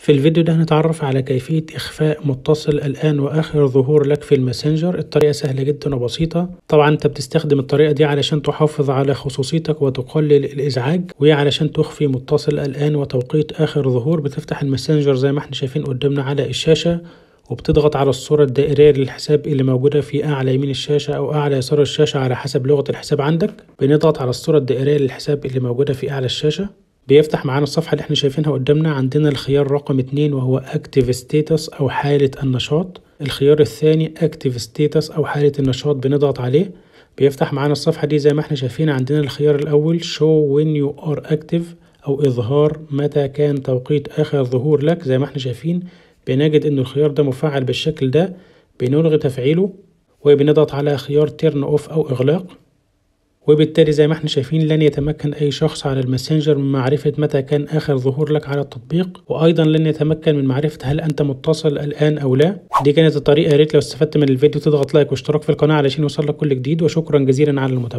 في الفيديو ده هنتعرف على كيفية إخفاء متصل الآن وآخر ظهور لك في الماسنجر الطريقة سهلة جدا وبسيطة طبعا أنت بتستخدم الطريقة دي علشان تحافظ على خصوصيتك وتقلل الإزعاج وهي علشان تخفي متصل الآن وتوقيت آخر ظهور بتفتح الماسنجر زي ما احنا شايفين قدامنا على الشاشة وبتضغط على الصورة الدائرية للحساب اللي موجودة في أعلى يمين الشاشة أو أعلى يسار الشاشة على حسب لغة الحساب عندك بنضغط على الصورة الدائرية للحساب اللي موجودة في أعلى الشاشة بيفتح معانا الصفحة اللي احنا شايفينها قدامنا عندنا الخيار رقم اتنين وهو اكتف ستيتس او حالة النشاط الخيار الثاني اكتف ستيتس او حالة النشاط بنضغط عليه بيفتح معانا الصفحة دي زي ما احنا شايفين عندنا الخيار الاول show when you are active او اظهار متى كان توقيت اخر ظهور لك زي ما احنا شايفين بنجد ان الخيار ده مفعل بالشكل ده بنلغي تفعيله وبنضغط على خيار تيرن اوف او اغلاق وبالتالي زي ما احنا شايفين لن يتمكن أي شخص على الماسنجر من معرفة متى كان آخر ظهور لك على التطبيق وأيضا لن يتمكن من معرفة هل أنت متصل الآن أو لا دي كانت الطريقة يا ريت لو استفدت من الفيديو تضغط لايك واشتراك في القناة علشان يوصل لك كل جديد وشكرا جزيلا على المتابعة